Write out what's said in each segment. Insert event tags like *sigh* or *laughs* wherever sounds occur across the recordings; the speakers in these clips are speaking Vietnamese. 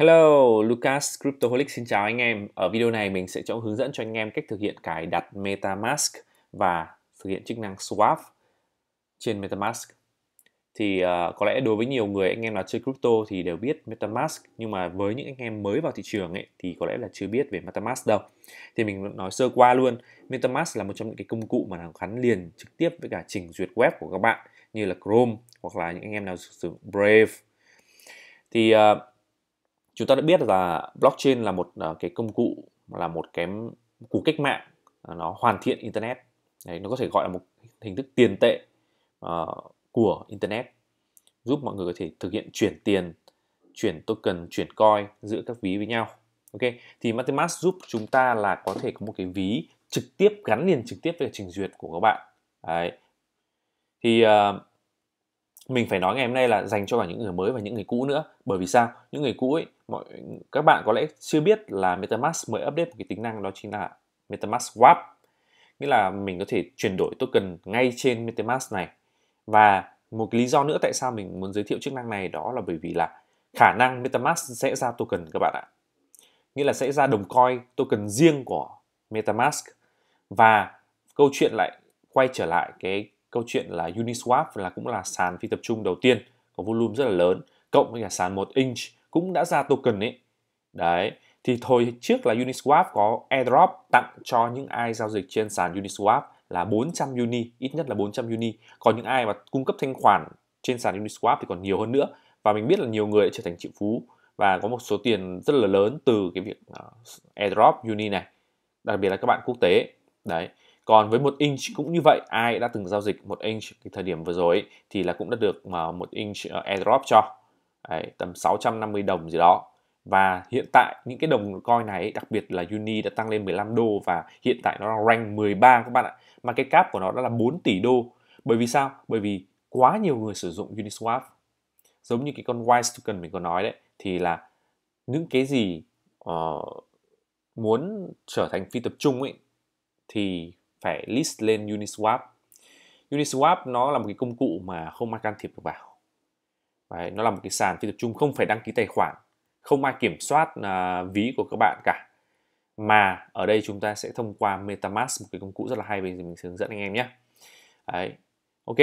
Hello, Lucas Cryptoholic xin chào anh em. Ở video này mình sẽ cho hướng dẫn cho anh em cách thực hiện cài đặt MetaMask và thực hiện chức năng swap trên MetaMask. Thì uh, có lẽ đối với nhiều người anh em nào chơi crypto thì đều biết MetaMask nhưng mà với những anh em mới vào thị trường ấy thì có lẽ là chưa biết về MetaMask đâu. Thì mình nói sơ qua luôn, MetaMask là một trong những cái công cụ mà nó gắn liền trực tiếp với cả trình duyệt web của các bạn như là Chrome hoặc là những anh em nào sử dụng Brave. Thì uh, chúng ta đã biết là blockchain là một à, cái công cụ là một cái cuộc cách mạng à, nó hoàn thiện internet Đấy, nó có thể gọi là một hình thức tiền tệ uh, của internet giúp mọi người có thể thực hiện chuyển tiền chuyển token chuyển coin giữa các ví với nhau ok thì MetaMask giúp chúng ta là có thể có một cái ví trực tiếp gắn liền trực tiếp với trình duyệt của các bạn Đấy. thì uh, mình phải nói ngày hôm nay là dành cho cả những người mới và những người cũ nữa bởi vì sao những người cũ ấy mọi các bạn có lẽ chưa biết là MetaMask mới update một cái tính năng đó chính là MetaMask Swap nghĩa là mình có thể chuyển đổi token ngay trên MetaMask này và một lý do nữa tại sao mình muốn giới thiệu chức năng này đó là bởi vì là khả năng MetaMask sẽ ra token các bạn ạ nghĩa là sẽ ra đồng coin token riêng của MetaMask và câu chuyện lại quay trở lại cái câu chuyện là Uniswap là cũng là sàn phi tập trung đầu tiên có volume rất là lớn cộng với cả sàn 1 inch cũng đã ra token ấy đấy thì thôi trước là Uniswap có airdrop tặng cho những ai giao dịch trên sàn Uniswap là 400 uni ít nhất là 400 uni còn những ai mà cung cấp thanh khoản trên sàn Uniswap thì còn nhiều hơn nữa và mình biết là nhiều người đã trở thành triệu phú và có một số tiền rất là lớn từ cái việc ờ, airdrop uni này đặc biệt là các bạn quốc tế đấy còn với một inch cũng như vậy ai đã từng giao dịch một inch cái thời điểm vừa rồi ấy, thì là cũng đã được mà một inch ờ, airdrop cho Đấy, tầm 650 đồng gì đó và hiện tại những cái đồng coin này đặc biệt là Uni đã tăng lên 15 đô và hiện tại nó đang rank 13 các bạn ạ mà cái cap của nó đã là 4 tỷ đô bởi vì sao bởi vì quá nhiều người sử dụng Uniswap giống như cái con Wise token mình có nói đấy thì là những cái gì uh, muốn trở thành phi tập trung ấy thì phải list lên Uniswap Uniswap nó là một cái công cụ mà không ai can thiệp được vào Đấy, nó là một cái sàn phi tập trung không phải đăng ký tài khoản không ai kiểm soát uh, ví của các bạn cả mà ở đây chúng ta sẽ thông qua MetaMask một cái công cụ rất là hay bây giờ mình hướng dẫn anh em nhé Đấy. ok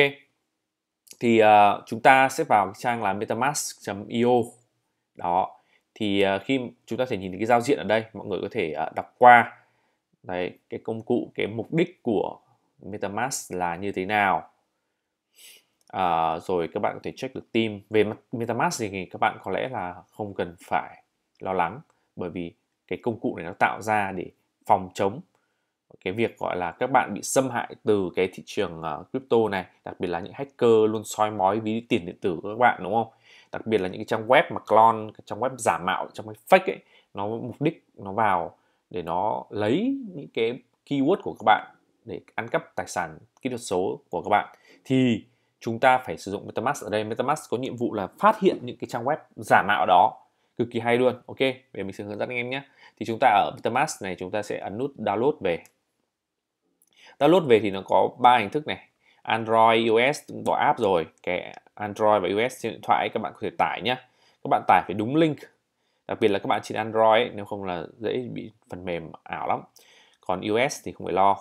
thì uh, chúng ta sẽ vào cái trang là metamask.io đó thì uh, khi chúng ta thể nhìn thấy cái giao diện ở đây mọi người có thể uh, đọc qua đấy cái công cụ cái mục đích của MetaMask là như thế nào à, rồi các bạn có thể check được team về MetaMask thì các bạn có lẽ là không cần phải lo lắng bởi vì cái công cụ này nó tạo ra để phòng chống cái việc gọi là các bạn bị xâm hại từ cái thị trường ờ, crypto này đặc biệt là những hacker luôn soi mói ví tiền điện tử của các bạn đúng không đặc biệt là những cái trang web mà clone cái trang web giả mạo trang web fake ấy nó mục đích nó vào để nó lấy những cái keyword của các bạn để ăn cắp tài sản kỹ thuật số của các bạn thì chúng ta phải sử dụng MetaMask ở đây MetaMask có nhiệm vụ là phát hiện những cái trang web giả mạo đó cực kỳ hay luôn ok về mình sẽ hướng dẫn anh em nhé thì chúng ta ở MetaMask này chúng ta sẽ ấn nút download về download về thì nó có ba hình thức này Android iOS bỏ app rồi cái Android và iOS trên điện thoại các bạn có thể tải nhé các bạn tải phải đúng link đặc biệt là các bạn trên Android ấy, nếu không là dễ bị phần mềm ảo lắm còn US thì không phải lo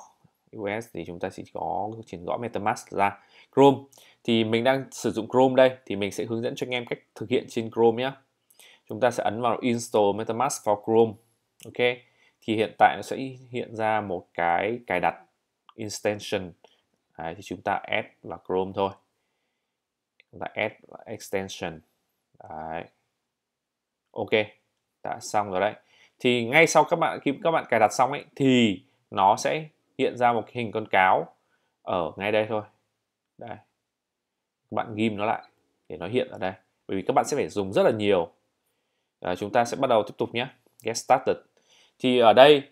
US thì chúng ta chỉ có triển gõ MetaMask ra Chrome thì mình đang sử dụng Chrome đây thì mình sẽ hướng dẫn cho anh em cách thực hiện trên Chrome nhé chúng ta sẽ ấn vào install MetaMask for Chrome ok thì hiện tại nó sẽ hiện ra một cái cài đặt extension Đấy, thì chúng ta add vào Chrome thôi chúng ta add vào extension Đấy, ok đã xong rồi đấy thì ngay sau các bạn khi các bạn cài đặt xong ấy thì nó sẽ hiện ra một hình con cáo ở ngay đây thôi đây các bạn ghim nó lại để nó hiện ở đây bởi vì các bạn sẽ phải dùng rất là nhiều à, chúng ta sẽ bắt đầu tiếp tục nhé get started thì ở đây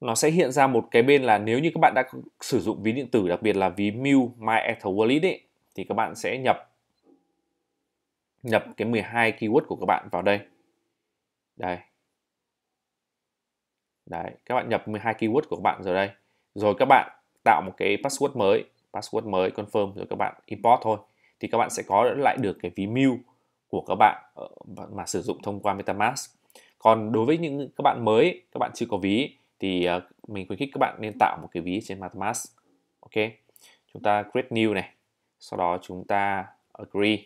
nó sẽ hiện ra một cái bên là nếu như các bạn đã sử dụng ví điện tử đặc biệt là ví Mew My Ether Wallet ấy, thì các bạn sẽ nhập nhập cái 12 keyword của các bạn vào đây đây đấy các bạn nhập 12 keyword của các bạn rồi đây rồi các bạn tạo một cái password mới password mới confirm rồi các bạn import thôi thì các bạn sẽ có lại được cái ví mưu của các bạn ờ, mà sử dụng thông qua MetaMask còn đối với những các bạn mới các bạn chưa có ví thì ờ, mình khuyến khích các bạn nên tạo một cái ví trên MetaMask ok chúng ta create new này sau đó chúng ta agree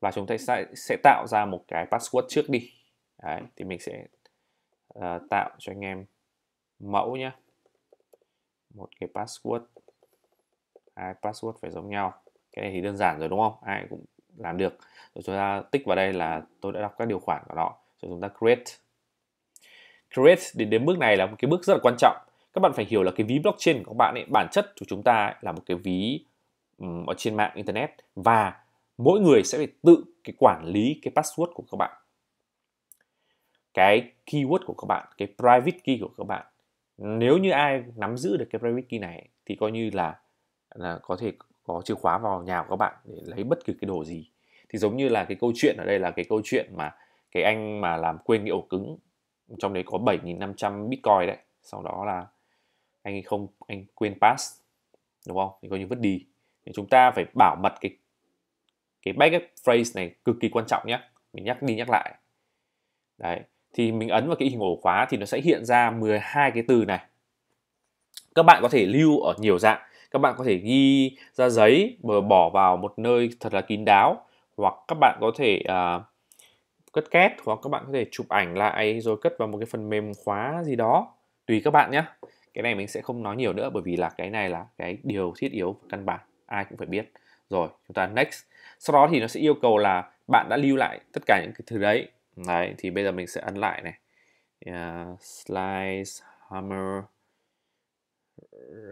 và chúng ta sẽ, sẽ tạo ra một cái password trước đi Đấy, thì mình sẽ uh, tạo cho anh em mẫu nhé một cái password hai password phải giống nhau cái này thì đơn giản rồi đúng không ai cũng làm được rồi chúng ta tích vào đây là tôi đã đọc các điều khoản của nó rồi chúng ta create create đến đến bước này là một cái bước rất là quan trọng các bạn phải hiểu là cái ví blockchain của các bạn ấy bản chất của chúng ta ấy, là một cái ví um, ở trên mạng internet và mỗi người sẽ phải tự cái quản lý cái password của các bạn cái keyword của các bạn cái private key của các bạn nếu như ai nắm giữ được cái private key này thì coi như là là có thể có chìa khóa vào nhà của các bạn để lấy bất cứ cái đồ gì thì giống như là cái câu chuyện ở đây là cái câu chuyện mà cái anh mà làm quên cái ổ cứng trong đấy có 7.500 bitcoin đấy sau đó là anh không anh quên pass đúng không thì coi như vứt đi thì chúng ta phải bảo mật cái cái backup phrase này cực kỳ quan trọng nhé mình nhắc đi nhắc lại đấy thì mình ấn vào cái hình ổ khóa thì nó sẽ hiện ra 12 cái từ này các bạn có thể lưu ở nhiều dạng các bạn có thể ghi ra giấy và bỏ vào một nơi thật là kín đáo hoặc các bạn có thể uh, cất két hoặc các bạn có thể chụp ảnh lại rồi cất vào một cái phần mềm khóa gì đó tùy các bạn nhé cái này mình sẽ không nói nhiều nữa bởi vì là cái này là cái điều thiết yếu căn bản ai cũng phải biết rồi chúng ta next sau đó thì nó sẽ yêu cầu là bạn đã lưu lại tất cả những cái thứ đấy đấy thì bây giờ mình sẽ ấn lại này uh, slice hammer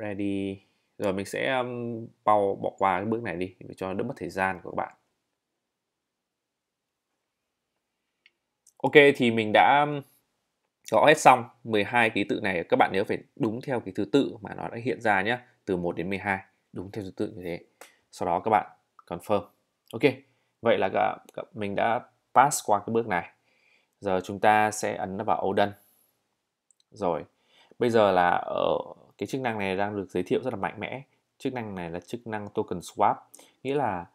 ready rồi mình sẽ um, bao bỏ qua cái bước này đi để cho đỡ mất thời gian của các bạn ok thì mình đã um, gõ hết xong 12 ký tự này các bạn nhớ phải đúng theo cái thứ tự mà nó đã hiện ra nhé từ 1 đến 12 đúng theo thứ tự như thế sau đó các bạn confirm ok vậy là cả, mình đã pass qua cái bước này giờ chúng ta sẽ ấn vào Odin rồi bây giờ là ở cái chức năng này đang được giới thiệu rất là mạnh mẽ chức năng này là chức năng token swap nghĩa là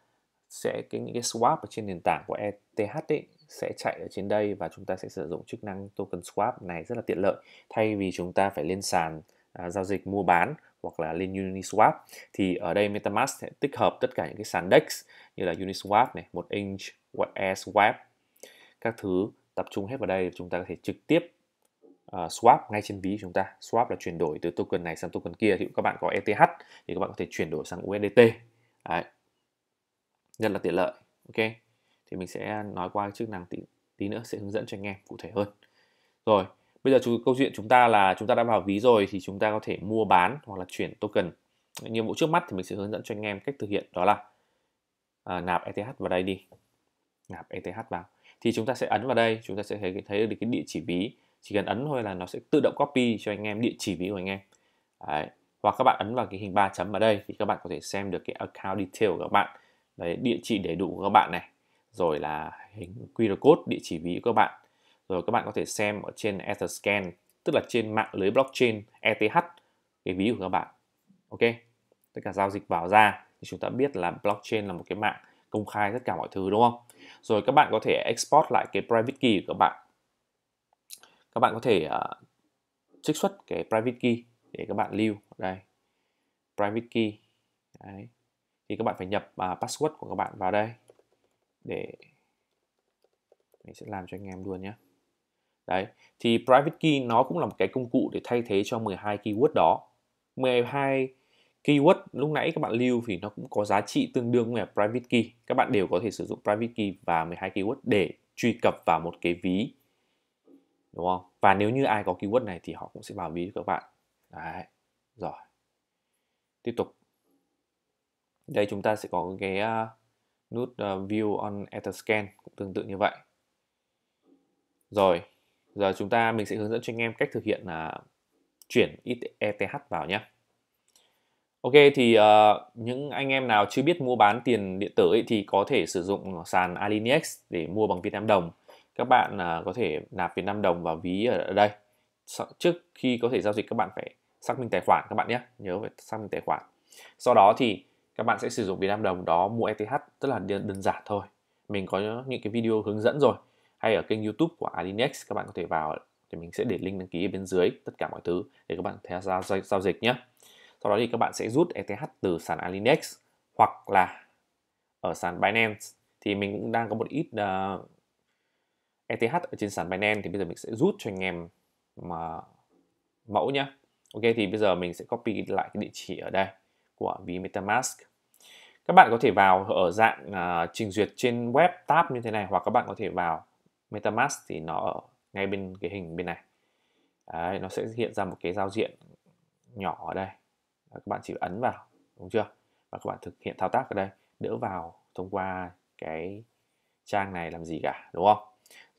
sẽ cái những cái swap ở trên nền tảng của ETH ấy, sẽ chạy ở trên đây và chúng ta sẽ sử dụng chức năng token swap này rất là tiện lợi thay vì chúng ta phải lên sàn à, giao dịch mua bán hoặc là lên Uniswap thì ở đây MetaMask sẽ tích hợp tất cả những cái sàn DEX như là Uniswap này, một inch Swap các thứ tập trung hết vào đây chúng ta có thể trực tiếp uh, swap ngay trên ví của chúng ta. Swap là chuyển đổi từ token này sang token kia. Thì các bạn có ETH thì các bạn có thể chuyển đổi sang USDT. Đấy. Rất là tiện lợi. Ok. Thì mình sẽ nói qua chức năng tí, tí nữa sẽ hướng dẫn cho anh em cụ thể hơn. Rồi, bây giờ chú, câu chuyện chúng ta là chúng ta đã vào ví rồi thì chúng ta có thể mua bán hoặc là chuyển token nhiệm vụ trước mắt thì mình sẽ hướng dẫn cho anh em cách thực hiện đó là à, nạp ETH vào đây đi nạp ETH vào thì chúng ta sẽ ấn vào đây chúng ta sẽ thấy thấy được cái địa chỉ ví chỉ cần ấn thôi là nó sẽ tự động copy cho anh em địa chỉ ví của anh em Đấy. hoặc các bạn ấn vào cái hình ba chấm ở đây thì các bạn có thể xem được cái account detail của các bạn Đấy, địa chỉ đầy đủ của các bạn này rồi là hình QR code địa chỉ ví của các bạn rồi các bạn có thể xem ở trên Etherscan tức là trên mạng lưới blockchain ETH cái ví của các bạn ok tất cả giao dịch vào ra thì chúng ta biết là blockchain là một cái mạng công khai tất cả mọi thứ đúng không rồi các bạn có thể export lại cái private key của các bạn các bạn có thể uh, trích xuất cái private key để các bạn lưu đây private key Đấy. thì các bạn phải nhập uh, password của các bạn vào đây để mình sẽ làm cho anh em luôn nhé đấy thì private key nó cũng là một cái công cụ để thay thế cho 12 keyword đó 12 keyword lúc nãy các bạn lưu thì nó cũng có giá trị tương đương với private key các bạn đều có thể sử dụng private key và 12 keyword để truy cập vào một cái ví đúng không và nếu như ai có keyword này thì họ cũng sẽ vào ví cho các bạn đấy rồi tiếp tục đây chúng ta sẽ có cái uh, nút uh, view on etherscan cũng tương tự như vậy rồi giờ chúng ta mình sẽ hướng dẫn cho anh em cách thực hiện là chuyển ETH vào nhé Ok thì uh, những anh em nào chưa biết mua bán tiền điện tử ấy, thì có thể sử dụng sàn Alinex để mua bằng Việt Nam đồng. Các bạn uh, có thể nạp Việt Nam đồng vào ví ở đây. Trước khi có thể giao dịch các bạn phải xác minh tài khoản các bạn nhé, nhớ phải xác minh tài khoản. Sau đó thì các bạn sẽ sử dụng Việt Nam đồng đó mua ETH rất là đơn giản thôi. Mình có những cái video hướng dẫn rồi hay ở kênh youtube của Alinex các bạn có thể vào thì mình sẽ để link đăng ký ở bên dưới tất cả mọi thứ để các bạn theo giao, giao, dịch nhé sau đó thì các bạn sẽ rút ETH từ sàn Alinex hoặc là ở sàn Binance thì mình cũng đang có một ít uh, ờ, e ETH ở trên sàn Binance thì bây giờ mình sẽ rút cho anh em mà mẫu nhé Ok thì bây giờ mình sẽ copy lại cái địa chỉ ở đây của ví MetaMask các bạn có thể vào ở dạng uh, trình duyệt trên web tab như thế này hoặc các bạn có thể vào MetaMask thì nó ở ngay bên cái hình bên này Đấy, nó sẽ hiện ra một cái giao diện nhỏ ở đây Đấy, các bạn chỉ ấn vào đúng chưa và các bạn thực hiện thao tác ở đây đỡ vào thông qua cái trang này làm gì cả đúng không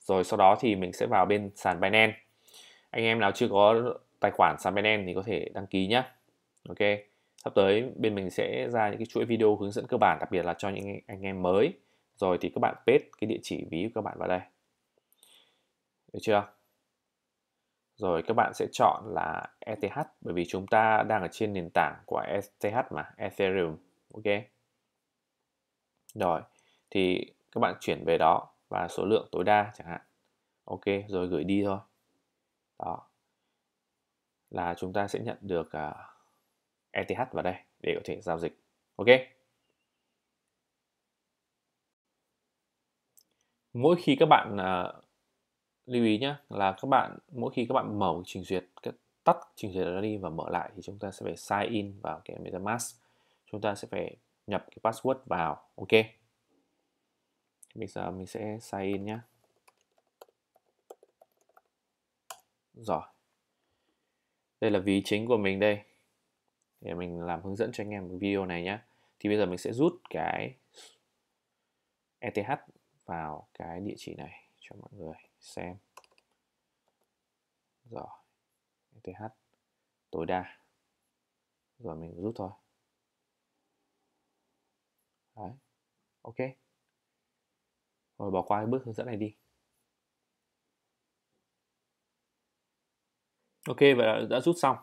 rồi sau đó thì mình sẽ vào bên sàn Binance anh em nào chưa có tài khoản sàn Binance thì có thể đăng ký nhé ok sắp tới bên mình sẽ ra những cái chuỗi video hướng dẫn cơ bản đặc biệt là cho những anh em mới rồi thì các bạn paste cái địa chỉ ví của các bạn vào đây được chưa rồi các bạn sẽ chọn là ETH bởi vì chúng ta đang ở trên nền tảng của ETH mà Ethereum ok rồi thì các bạn chuyển về đó và số lượng tối đa chẳng hạn ok rồi gửi đi thôi đó là chúng ta sẽ nhận được uh, à, e ETH vào đây để có thể giao dịch ok mỗi khi các bạn uh, lưu ý nhé là các bạn mỗi khi các bạn mở trình duyệt các tắt trình duyệt đó đi và mở lại thì chúng ta sẽ phải sign in vào cái MetaMask chúng ta sẽ phải nhập cái password vào ok bây giờ mình sẽ sign in nhé rồi đây là ví chính của mình đây để mình làm hướng dẫn cho anh em cái video này nhé thì bây giờ mình sẽ rút cái ETH vào cái địa chỉ này cho mọi người xem rồi ETH tối đa rồi mình rút thôi Đấy. ok rồi bỏ qua cái bước hướng dẫn này đi ok vậy là đã rút xong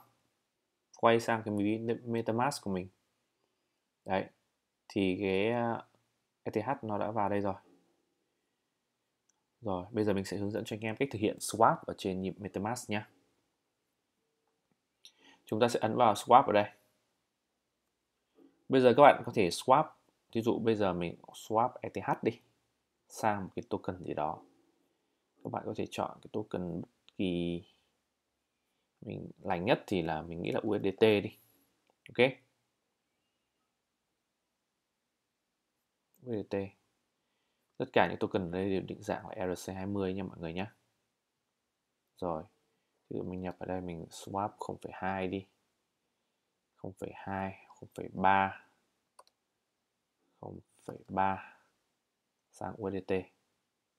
quay sang cái ví metamask của mình đấy thì cái à, ETH nó đã vào đây rồi rồi, bây giờ mình sẽ hướng dẫn cho anh em cách thực hiện swap ở trên MetaMask nhé. Chúng ta sẽ ấn vào swap ở đây. Bây giờ các bạn có thể swap, ví dụ bây giờ mình swap ETH đi, sang một cái token gì đó. Các bạn có thể chọn cái token bất kỳ mình lành nhất thì là mình nghĩ là USDT đi. Ok. USDT tất cả những token ở đây đều định dạng là ERC20 nha mọi người nhé rồi ví mình nhập ở đây mình swap 0.2 đi 0.2 0.3 0.3 sang USDT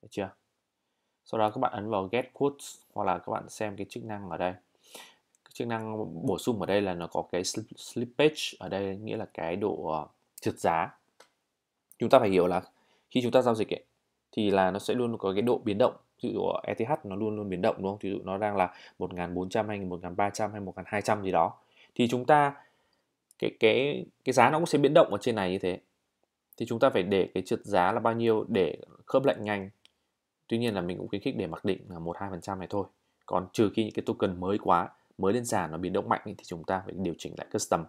được chưa sau đó các bạn ấn vào get quotes hoặc là các bạn xem cái chức năng ở đây cái chức năng bổ sung ở đây là nó có cái slippage ở đây nghĩa là cái độ ờ, trượt giá chúng ta phải hiểu là khi chúng ta giao dịch ấy, thì là nó sẽ luôn có cái độ biến động ví dụ ETH nó luôn luôn biến động đúng không ví dụ nó đang là 1400 hay 1300 hay 1200 gì đó thì chúng ta cái cái cái giá nó cũng sẽ biến động ở trên này như thế thì chúng ta phải để cái trượt giá là bao nhiêu để khớp lệnh nhanh tuy nhiên là mình cũng khuyến khích để mặc định là một hai phần trăm này thôi còn trừ khi những cái token mới quá mới lên sàn nó biến động mạnh thì chúng ta phải điều chỉnh lại custom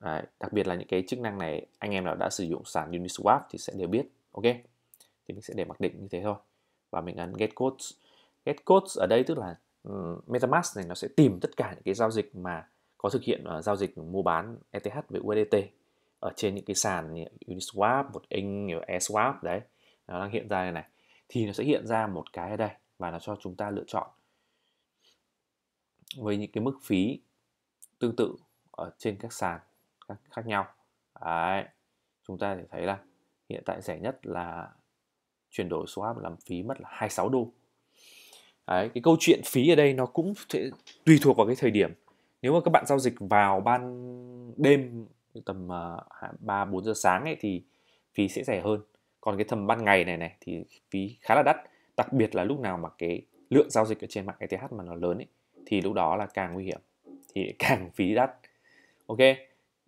Đấy, đặc biệt là những cái chức năng này anh em nào đã sử dụng sàn Uniswap thì sẽ đều biết ok thì mình sẽ để mặc định như thế thôi và mình ấn get codes get codes ở đây tức là MetaMask này nó sẽ tìm tất cả những cái giao dịch mà có thực hiện uh, giao dịch mua bán ETH với USDT ở trên những cái sàn như Uniswap, một Inch, Swap đấy nó đang hiện ra này này thì nó sẽ hiện ra một cái ở đây và nó cho chúng ta lựa chọn với những cái mức phí tương tự ở trên các sàn khác nhau đấy. chúng ta thể thấy là hiện tại rẻ nhất là chuyển đổi swap làm phí mất là 26 đô Đấy, cái câu chuyện phí ở đây nó cũng thể, tùy thuộc vào cái thời điểm nếu mà các bạn giao dịch vào ban đêm tầm à, ba uh, bốn giờ sáng ấy thì phí sẽ rẻ hơn còn cái tầm ban ngày này này thì phí khá là đắt đặc biệt là lúc nào mà cái lượng giao dịch ở trên mạng ETH mà nó lớn ấy thì lúc đó là càng nguy hiểm thì *laughs* càng phí đắt ok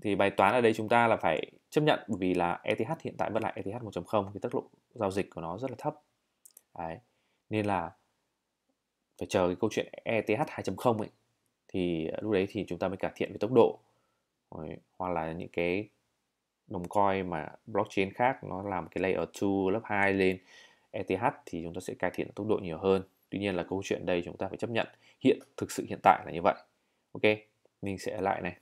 thì bài toán ở đây chúng ta là phải chấp nhận bởi vì là ETH hiện tại vẫn là ETH 1.0 thì tốc độ giao dịch của nó rất là thấp Đấy. nên là phải chờ cái câu chuyện ETH 2.0 ấy thì ờ, lúc đấy thì chúng ta mới cải thiện về tốc độ Rồi, hoặc là những cái đồng coin mà blockchain khác nó làm cái layer 2 lớp 2 lên ETH thì chúng ta sẽ cải thiện tốc độ nhiều hơn tuy nhiên là câu chuyện đây chúng ta phải chấp nhận hiện thực sự hiện tại là như vậy ok mình sẽ lại này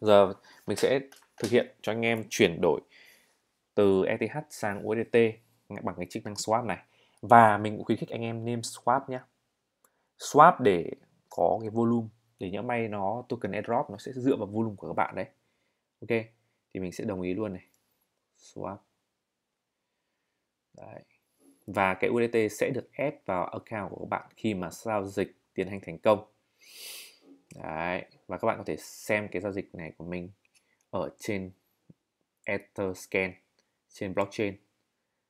giờ mình sẽ thực hiện cho anh em chuyển đổi từ ETH sang USDT bằng cái chức năng swap này và mình cũng khuyến khích anh em nên swap nhé swap để có cái volume để nhỡ may nó token airdrop nó sẽ dựa vào volume của các bạn đấy ok thì mình sẽ đồng ý luôn này swap đấy. và cái USDT sẽ được add vào account của các bạn khi mà giao dịch tiến hành thành công đấy và các bạn có thể xem cái giao dịch này của mình ở trên Etherscan trên blockchain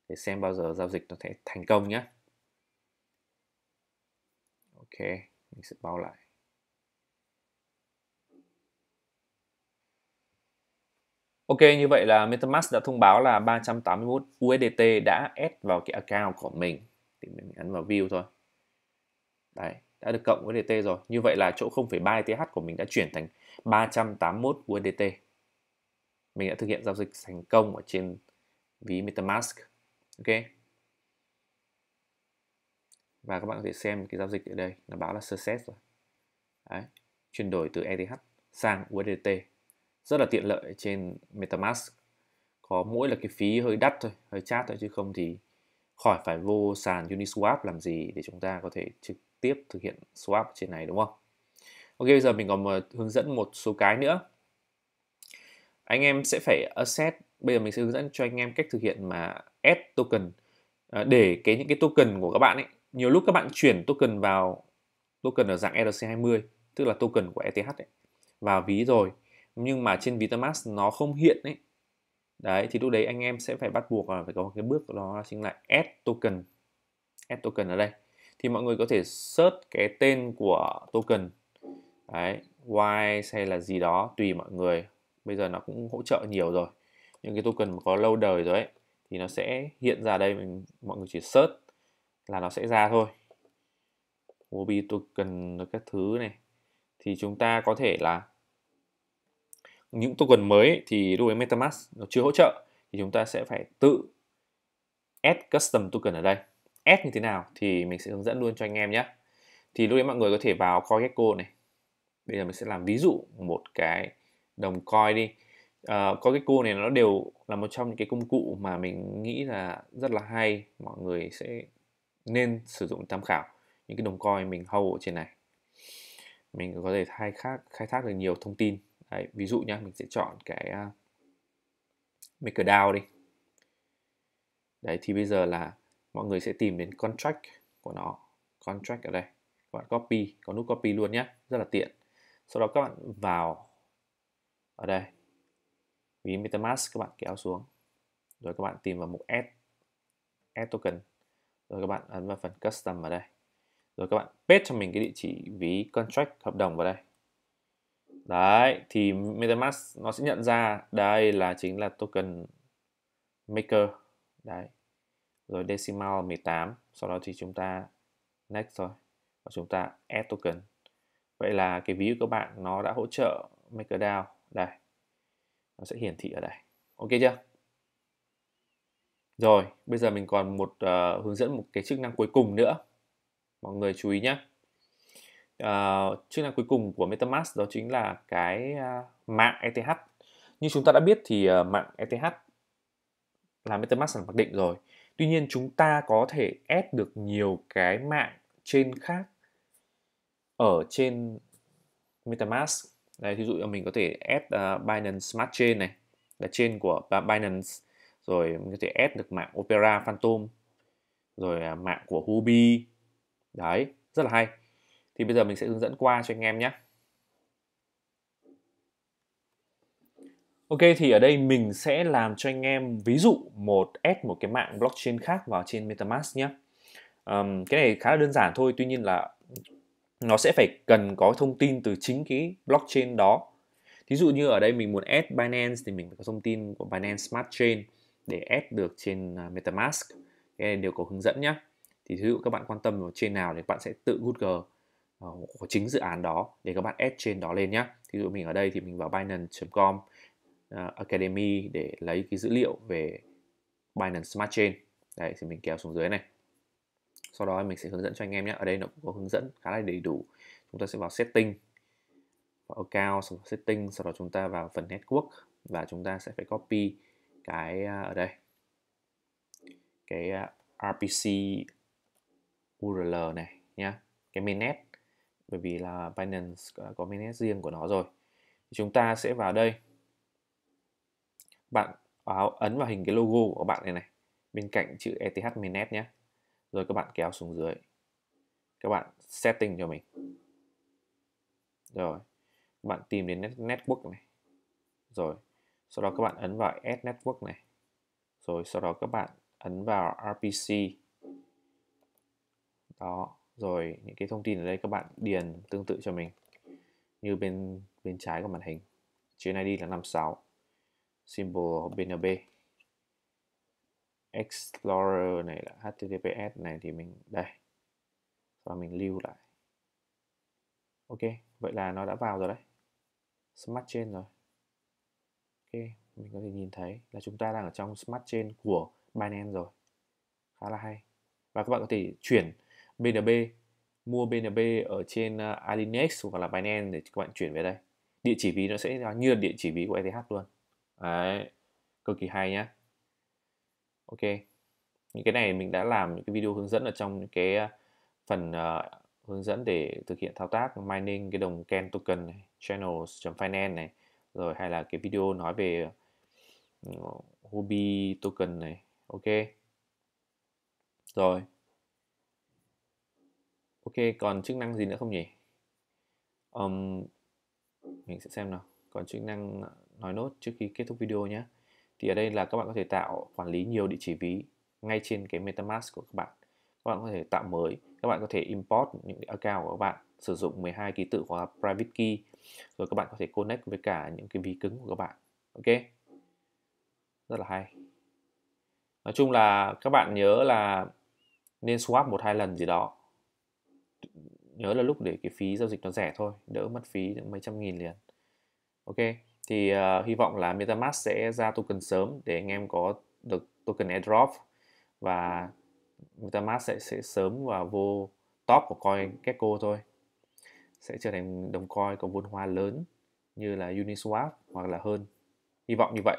để xem bao giờ giao dịch nó sẽ thành công nhé. Ok, mình sẽ bao lại. Ok, như vậy là MetaMask đã thông báo là 381 USDT đã add vào cái account của mình. Thì mình ấn vào view thôi. Đấy, đã được cộng USDT rồi. Như vậy là chỗ 0,3 ETH của mình đã chuyển thành 381 USDT mình đã thực hiện giao dịch thành công ở trên ví MetaMask ok và các bạn có thể xem cái giao dịch ở đây nó báo là success rồi Đấy. chuyển đổi từ ETH sang USDT rất là tiện lợi trên MetaMask có mỗi là cái phí hơi đắt thôi hơi chát thôi chứ không thì khỏi phải vô sàn Uniswap làm gì để chúng ta có thể trực tiếp thực hiện swap trên này đúng không Ok bây giờ mình còn hướng dẫn một số cái nữa anh em sẽ phải assess bây giờ mình sẽ hướng dẫn cho anh em cách thực hiện mà add token à, để cái những cái token của các bạn ấy nhiều lúc các bạn chuyển token vào token ở dạng ERC20 tức là token của ETH ấy, vào ví rồi nhưng mà trên vitamask nó không hiện ấy đấy thì lúc đấy anh em sẽ phải bắt buộc là phải có cái bước đó chính là add token add token ở đây thì mọi người có thể search cái tên của token đấy wise hay là gì đó tùy mọi người bây giờ nó cũng hỗ trợ nhiều rồi những cái token mà có lâu đời rồi ấy thì nó sẽ hiện ra đây mình mọi người chỉ search là nó sẽ ra thôi Mobi token các thứ này thì chúng ta có thể là những token mới thì đối với MetaMask nó chưa hỗ trợ thì chúng ta sẽ phải tự add custom token ở đây add như thế nào thì mình sẽ hướng dẫn luôn cho anh em nhé thì lúc đấy mọi người có thể vào CoinGecko này bây giờ mình sẽ làm ví dụ một cái đồng coin đi uh, có cái cô này nó đều là một trong những cái công cụ mà mình nghĩ là rất là hay mọi người sẽ nên sử dụng tham khảo những cái đồng coin mình hầu ở trên này mình có thể khai thác khai thác được nhiều thông tin Đấy, ví dụ nhá mình sẽ chọn cái uh, MakerDAO đi đấy thì bây giờ là mọi người sẽ tìm đến contract của nó contract ở đây các bạn copy có nút copy luôn nhé rất là tiện sau đó các bạn vào ở đây ví metamask các bạn kéo xuống rồi các bạn tìm vào mục add add token rồi các bạn ấn vào phần custom ở đây rồi các bạn paste cho mình cái địa chỉ ví contract hợp đồng vào đây đấy thì metamask nó sẽ nhận ra đây là chính là token maker đấy rồi decimal 18 sau đó thì chúng ta next thôi và chúng ta add token vậy là cái ví của các bạn nó đã hỗ trợ MakerDAO đây nó sẽ hiển thị ở đây ok chưa rồi bây giờ mình còn một uh, hướng dẫn một cái chức năng cuối cùng nữa mọi người chú ý nhé uh, ờ, chức năng cuối cùng của MetaMask đó chính là cái uh, mạng ETH như chúng ta đã biết thì uh, mạng ETH là MetaMask sẵn mặc định rồi tuy nhiên chúng ta có thể ép được nhiều cái mạng trên khác ở trên MetaMask đây thí dụ như mình có thể add uh, Binance Smart Chain này là trên của Binance rồi mình có thể add được mạng Opera Phantom rồi uh, mạng của Huobi đấy rất là hay thì bây giờ mình sẽ hướng dẫn qua cho anh em nhé Ok thì ở đây mình sẽ làm cho anh em ví dụ một add một cái mạng blockchain khác vào trên MetaMask nhé. Um, cái này khá là đơn giản thôi, tuy nhiên là nó sẽ phải cần có thông tin từ chính cái blockchain đó thí dụ như ở đây mình muốn add Binance thì mình phải có thông tin của Binance Smart Chain để add được trên à, MetaMask cái này đều có hướng dẫn nhé thì thí dụ các bạn quan tâm vào trên nào thì các bạn sẽ tự Google à, của chính dự án đó để các bạn add trên đó lên nhé thí dụ mình ở đây thì mình vào Binance.com à, Academy để lấy cái dữ liệu về Binance Smart Chain đây thì mình kéo xuống dưới này sau đó mình sẽ hướng dẫn cho anh em nhé ở đây nó cũng có hướng dẫn khá là đầy đủ chúng ta sẽ vào setting vào account vào setting sau đó chúng ta vào phần network và chúng ta sẽ phải copy cái à, ở đây cái à, RPC URL này nhá cái mainnet bởi vì là Binance có mainnet riêng của nó rồi chúng ta sẽ vào đây bạn ấn vào hình cái logo của bạn này này bên cạnh chữ ETH mainnet nhé rồi các bạn kéo xuống dưới các bạn setting cho mình rồi các bạn tìm đến network này rồi sau đó các bạn ấn vào add network này rồi sau đó các bạn ấn vào RPC đó rồi những cái thông tin ở đây các bạn điền tương tự cho mình như bên bên trái của màn hình chuyến ID là 56 symbol BNB Explorer này là HTTPS này thì mình đây và mình lưu lại ok vậy là nó đã vào rồi đấy Smart Chain rồi ok mình có thể nhìn thấy là chúng ta đang ở trong Smart Chain của Binance rồi khá là hay và các bạn có thể chuyển BNB mua BNB ở trên uh, Alinex hoặc là Binance để các bạn chuyển về đây địa chỉ ví nó sẽ như là địa chỉ ví của ETH luôn đấy cực kỳ hay nhá ok những cái này mình đã làm những cái video hướng dẫn ở trong những cái ờ, phần uh, hướng dẫn để thực hiện thao tác mining cái đồng Ken token này, channels.finance này, rồi hay là cái video nói về uh, ừ, hobby token này, ok. Rồi. Ok, còn chức năng gì nữa không nhỉ? Um, mình sẽ xem nào. Còn chức năng ờ, nói nốt trước khi kết thúc video nhé thì ở đây là các bạn có thể tạo quản lý nhiều địa chỉ ví ngay trên cái MetaMask của các bạn các bạn có thể tạo mới các bạn có thể import những account của các bạn sử dụng 12 ký tự hoặc là private key rồi các bạn có thể connect với cả những cái ví cứng của các bạn ok rất là hay nói chung là các bạn nhớ là nên swap một hai lần gì đó nhớ là lúc để cái phí giao dịch nó rẻ thôi đỡ mất phí mấy trăm nghìn liền ok thì uh, hy vọng là MetaMask sẽ ra token sớm để anh em có được token airdrop và MetaMask sẽ sẽ sớm và vô top của coin Gecko thôi sẽ trở thành đồng coin có vốn hóa lớn như là Uniswap hoặc là hơn hy vọng như vậy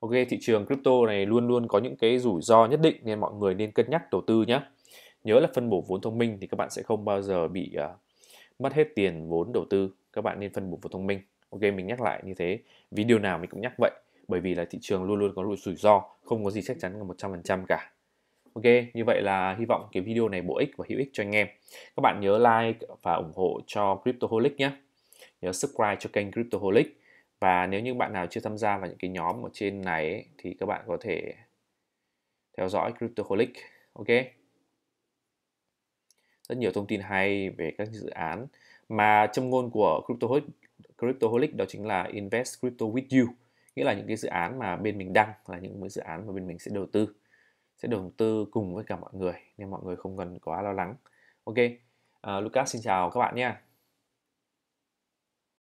ok thị trường crypto này luôn luôn có những cái rủi ro nhất định nên mọi người nên cân nhắc đầu tư nhé nhớ là phân bổ vốn thông minh thì các bạn sẽ không bao giờ bị uh, mất hết tiền vốn đầu tư các bạn nên phân bổ vốn thông minh ok mình nhắc lại như thế video nào mình cũng nhắc vậy bởi vì là thị trường luôn luôn có lỗi rủi ro không có gì chắc chắn là 100% cả ok như vậy là hy vọng cái video này bổ ích và hữu ích cho anh em các bạn nhớ like và ủng hộ cho Cryptoholic nhé nhớ subscribe cho kênh Cryptoholic và nếu như bạn nào chưa tham gia vào những cái nhóm ở trên này thì các bạn có thể theo dõi Cryptoholic ok rất nhiều thông tin hay về các dự án mà châm ngôn của Cryptoholic Cryptoholic đó chính là Invest Crypto with You nghĩa là những cái dự án mà bên mình đăng là những cái dự án mà bên mình sẽ đầu tư sẽ đầu tư cùng với cả mọi người nên mọi người không cần quá lo lắng ok uh, Lucas xin chào các bạn nha